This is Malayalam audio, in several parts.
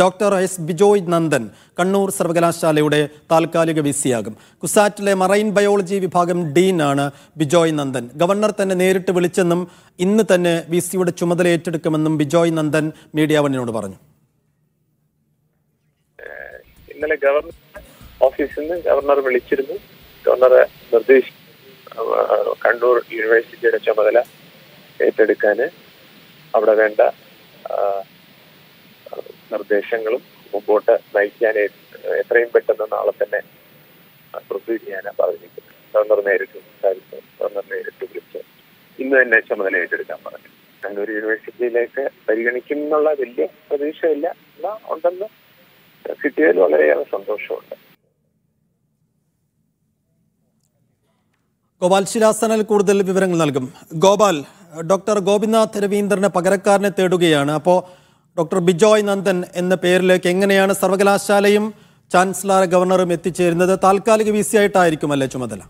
ഡോക്ടർ എസ് ബിജോയ് നന്ദൻ കണ്ണൂർ സർവകലാശാലയുടെ താൽക്കാലിക വിസിയാകും കുസാറ്റിലെ മറൈൻ ബയോളജി വിഭാഗം ഡീനാണ് ബിജോയ് നന്ദൻ ഗവർണർ തന്നെ നേരിട്ട് വിളിച്ചെന്നും ഇന്ന് തന്നെ സിയുടെ ചുമതല ഏറ്റെടുക്കുമെന്നും ബിജോയ് നന്ദൻ മീഡിയ വണ്ണിനോട് പറഞ്ഞു ഇന്നലെ ഗവർണർ ഓഫീസിൽ നിന്ന് ഗവർണർ വിളിച്ചിരുന്നു ഗവർണർ നിർദ്ദേശിച്ചു കണ്ണൂർ യൂണിവേഴ്സിറ്റിയുടെ ചുമതല ഏറ്റെടുക്കാൻ അവിടെ വേണ്ട നിർദ്ദേശങ്ങളും മുമ്പോട്ട് നയിക്കാൻ എത്രയും പെട്ടെന്ന് നാളെ തന്നെ പ്രൊസീഡ് ചെയ്യാനാണ് പറഞ്ഞിരിക്കുന്നത് ഗവർണർ നേരിട്ട് സംസാരിച്ചു ഗവർണർ നേരിട്ട് വിളിച്ച് ഇന്ന് തന്നെ ചുമതല ഏറ്റെടുക്കാൻ പറഞ്ഞു കണ്ണൂർ യൂണിവേഴ്സിറ്റിയിലേക്ക് പരിഗണിക്കുന്നുള്ള വലിയ പ്രതീക്ഷയില്ല എന്നാ ഉണ്ടെന്ന് കിട്ടിയതിൽ വളരെയേറെ സന്തോഷമുണ്ട് ഗോപാൽ ശിലാസനൽ കൂടുതൽ വിവരങ്ങൾ നൽകും ഗോപാൽ ഡോക്ടർ ഗോപിനാഥ് രവീന്ദ്രനെ പകരക്കാരനെ തേടുകയാണ് അപ്പോൾ ഡോക്ടർ ബിജോയ് നന്ദൻ എന്ന പേരിലേക്ക് എങ്ങനെയാണ് സർവകലാശാലയും ചാൻസലർ ഗവർണറും എത്തിച്ചേരുന്നത് താൽക്കാലിക വി സി ആയിട്ടായിരിക്കും അല്ലേ ചുമതല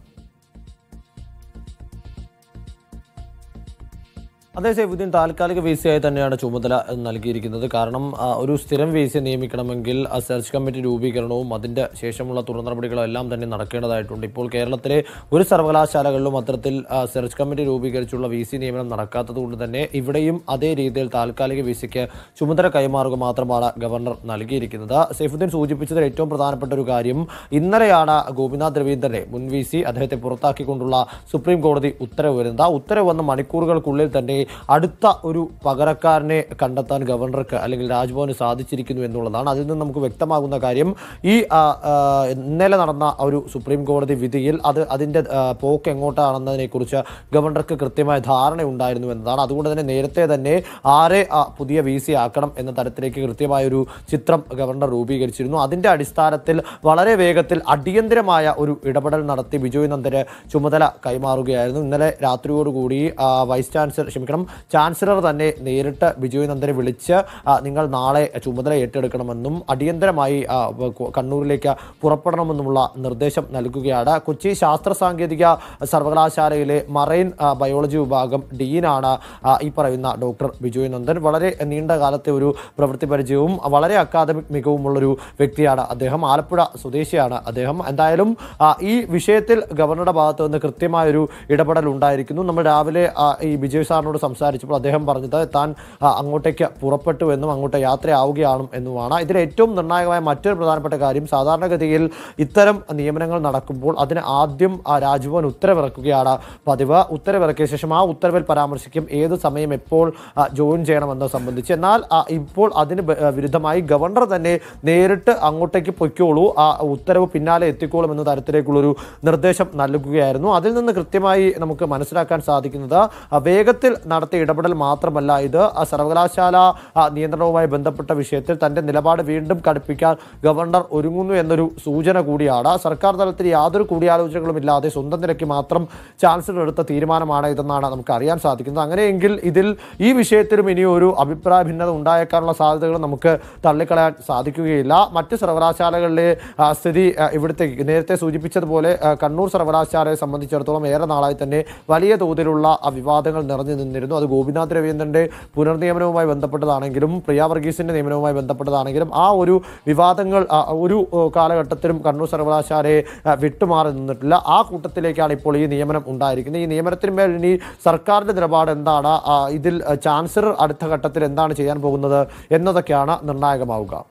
അതേ സൈഫുദ്ദീൻ താൽക്കാലിക വി സിയായി തന്നെയാണ് ചുമതല നൽകിയിരിക്കുന്നത് കാരണം ഒരു സ്ഥിരം വി സി നിയമിക്കണമെങ്കിൽ സെർച്ച് കമ്മിറ്റി രൂപീകരണവും അതിൻ്റെ ശേഷമുള്ള തുടർ നടപടികളും എല്ലാം തന്നെ നടക്കേണ്ടതായിട്ടുണ്ട് ഇപ്പോൾ കേരളത്തിലെ ഒരു സർവകലാശാലകളിലും അത്തരത്തിൽ സെർച്ച് കമ്മിറ്റി രൂപീകരിച്ചുള്ള വി സി നിയമനം നടക്കാത്തതുകൊണ്ട് തന്നെ ഇവിടെയും അതേ രീതിയിൽ താൽക്കാലിക വി സിക്ക് ചുമതല കൈമാറുക മാത്രമാണ് ഗവർണർ നൽകിയിരിക്കുന്നത് സൈഫുദ്ദീൻ സൂചിപ്പിച്ചതിൽ ഏറ്റവും പ്രധാനപ്പെട്ട ഒരു കാര്യം ഇന്നലെയാണ് ഗോപിനാഥ് രവീന്ദ്രനെ മുൻ വി സി അദ്ദേഹത്തെ പുറത്താക്കിക്കൊണ്ടുള്ള സുപ്രീം കോടതി ഉത്തരവ് വരുന്നത് ആ ഉത്തരവ് വന്ന മണിക്കൂറുകൾക്കുള്ളിൽ തന്നെ അടുത്ത ഒരു പകരക്കാരനെ കണ്ടെത്താൻ ഗവർണർക്ക് അല്ലെങ്കിൽ രാജ്ഭവന് സാധിച്ചിരിക്കുന്നു എന്നുള്ളതാണ് അതിൽ നിന്ന് നമുക്ക് വ്യക്തമാകുന്ന കാര്യം ഈ ഇന്നലെ നടന്ന ഒരു സുപ്രീം കോടതി വിധിയിൽ അത് അതിൻ്റെ പോക്ക് എങ്ങോട്ടാണെന്നതിനെക്കുറിച്ച് ഗവർണർക്ക് കൃത്യമായ ധാരണ ഉണ്ടായിരുന്നു എന്നതാണ് അതുകൊണ്ട് തന്നെ നേരത്തെ തന്നെ ആരെ പുതിയ വി സി ആക്കണം എന്ന തരത്തിലേക്ക് കൃത്യമായൊരു ചിത്രം ഗവർണർ രൂപീകരിച്ചിരുന്നു അതിൻ്റെ അടിസ്ഥാനത്തിൽ വളരെ വേഗത്തിൽ അടിയന്തരമായ ഒരു ഇടപെടൽ നടത്തി ബിജോയ് നന്ദന് ചുമതല കൈമാറുകയായിരുന്നു ഇന്നലെ രാത്രിയോടുകൂടി വൈസ് ചാൻസലർ ഏറ്റെടുക്കണം ചാൻസലർ തന്നെ നേരിട്ട് ബിജോയ് നന്ദനെ വിളിച്ച് നിങ്ങൾ നാളെ ചുമതല ഏറ്റെടുക്കണമെന്നും അടിയന്തരമായി കണ്ണൂരിലേക്ക് പുറപ്പെടണമെന്നുമുള്ള നിർദ്ദേശം നൽകുകയാണ് കൊച്ചി ശാസ്ത്ര സാങ്കേതിക സർവകലാശാലയിലെ മറൈൻ ബയോളജി വിഭാഗം ഡീനാണ് ഈ പറയുന്ന ഡോക്ടർ ബിജോയ് നന്ദൻ വളരെ നീണ്ട കാലത്തെ ഒരു പ്രവൃത്തി പരിചയവും വളരെ അക്കാദമിക് മികവുമുള്ളൊരു വ്യക്തിയാണ് അദ്ദേഹം ആലപ്പുഴ സ്വദേശിയാണ് അദ്ദേഹം എന്തായാലും ഈ വിഷയത്തിൽ ഗവർണറുടെ ഭാഗത്ത് നിന്ന് കൃത്യമായൊരു ഇടപെടൽ ഉണ്ടായിരിക്കുന്നു നമ്മൾ രാവിലെ ഈ ബിജയ് സാറിനോട് സംസാരിച്ചപ്പോൾ അദ്ദേഹം പറഞ്ഞത് താൻ അങ്ങോട്ടേക്ക് പുറപ്പെട്ടു എന്നും അങ്ങോട്ട് യാത്രയാവുകയാണ് എന്നുമാണ് ഇതിൽ ഏറ്റവും നിർണായകമായ മറ്റൊരു പ്രധാനപ്പെട്ട കാര്യം സാധാരണഗതിയിൽ ഇത്തരം നിയമനങ്ങൾ നടക്കുമ്പോൾ അതിന് ആദ്യം ആ രാജ്ഭവൻ ഉത്തരവിറക്കുകയാണ് പതിവ് ഉത്തരവിറക്കിയ ശേഷം ആ ഉത്തരവിൽ പരാമർശിക്കും ഏത് സമയം എപ്പോൾ ജോയിൻ ചെയ്യണമെന്ന് സംബന്ധിച്ച് എന്നാൽ ഇപ്പോൾ അതിന് വിരുദ്ധമായി ഗവർണർ തന്നെ നേരിട്ട് അങ്ങോട്ടേക്ക് പൊയ്ക്കോളൂ ആ ഉത്തരവ് പിന്നാലെ എത്തിക്കോളും എന്ന തരത്തിലേക്കുള്ളൊരു നിർദ്ദേശം നൽകുകയായിരുന്നു അതിൽ നിന്ന് കൃത്യമായി നമുക്ക് മനസ്സിലാക്കാൻ സാധിക്കുന്നത് വേഗത്തിൽ നടത്തിയ ഇടപെടൽ മാത്രമല്ല ഇത് സർവകലാശാല നിയന്ത്രണവുമായി ബന്ധപ്പെട്ട വിഷയത്തിൽ തൻ്റെ നിലപാട് വീണ്ടും കടുപ്പിക്കാൻ ഗവർണർ ഒരുങ്ങുന്നു എന്നൊരു സൂചന കൂടിയാണ് സർക്കാർ തലത്തിൽ യാതൊരു കൂടിയാലോചനകളും ഇല്ലാതെ സ്വന്തം നിലയ്ക്ക് മാത്രം ചാൻസലർ എടുത്ത തീരുമാനമാണ് ഇതെന്നാണ് നമുക്ക് അറിയാൻ സാധിക്കുന്നത് അങ്ങനെയെങ്കിൽ ഇതിൽ ഈ വിഷയത്തിലും ഇനി ഒരു അഭിപ്രായ ഭിന്നത ഉണ്ടായേക്കാനുള്ള സാധ്യതകൾ നമുക്ക് തള്ളിക്കളയാൻ സാധിക്കുകയില്ല മറ്റ് സർവകലാശാലകളിലെ സ്ഥിതി ഇവിടുത്തെ നേരത്തെ സൂചിപ്പിച്ചതുപോലെ കണ്ണൂർ സർവകലാശാലയെ സംബന്ധിച്ചിടത്തോളം ഏറെ നാളായി തന്നെ വലിയ തോതിലുള്ള വിവാദങ്ങൾ നിറഞ്ഞു നിന്നിരുന്നു വന്നിരുന്നു അത് ഗോപിനാഥ് രവീന്ദ്രൻ്റെ പുനർനിയമനവുമായി ബന്ധപ്പെട്ടതാണെങ്കിലും പ്രിയ വർഗീസിൻ്റെ നിയമനവുമായി ബന്ധപ്പെട്ടതാണെങ്കിലും ആ ഒരു വിവാദങ്ങൾ ഒരു കാലഘട്ടത്തിലും കണ്ണൂർ സർവകലാശാലയെ വിട്ടുമാറി നിന്നിട്ടില്ല ആ കൂട്ടത്തിലേക്കാണ് ഇപ്പോൾ ഈ നിയമനം ഉണ്ടായിരിക്കുന്നത് ഈ നിയമനത്തിന്മേൽ ഇനി സർക്കാരിൻ്റെ നിലപാട് എന്താണ് ഇതിൽ ചാൻസലർ അടുത്ത ഘട്ടത്തിൽ എന്താണ് ചെയ്യാൻ പോകുന്നത് എന്നതൊക്കെയാണ് നിർണായകമാവുക